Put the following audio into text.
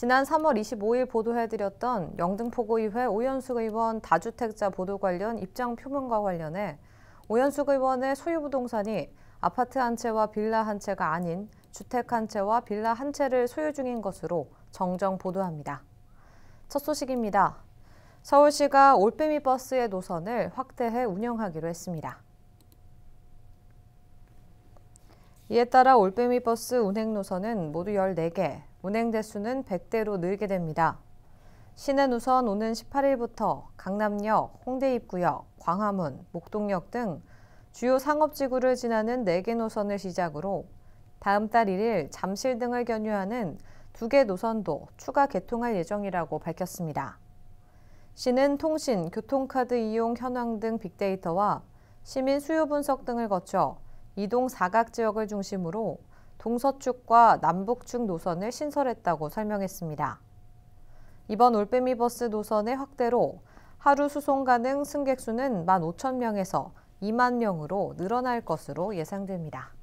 지난 3월 25일 보도해드렸던 영등포구의회 오연숙 의원 다주택자 보도 관련 입장 표명과 관련해 오연숙 의원의 소유 부동산이 아파트 한 채와 빌라 한 채가 아닌 주택 한 채와 빌라 한 채를 소유 중인 것으로 정정 보도합니다. 첫 소식입니다. 서울시가 올빼미 버스의 노선을 확대해 운영하기로 했습니다. 이에 따라 올빼미 버스 운행 노선은 모두 14개, 운행 대수는 100대로 늘게 됩니다. 시내 노선 오는 18일부터 강남역, 홍대 입구역, 광화문, 목동역 등 주요 상업지구를 지나는 4개 노선을 시작으로 다음 달 1일 잠실 등을 견유하는 2개 노선도 추가 개통할 예정이라고 밝혔습니다. 시는 통신, 교통카드 이용 현황 등 빅데이터와 시민 수요 분석 등을 거쳐 이동 사각 지역을 중심으로 동서축과 남북축 노선을 신설했다고 설명했습니다. 이번 올빼미버스 노선의 확대로 하루 수송 가능 승객 수는 15,000명에서 2만 명으로 늘어날 것으로 예상됩니다.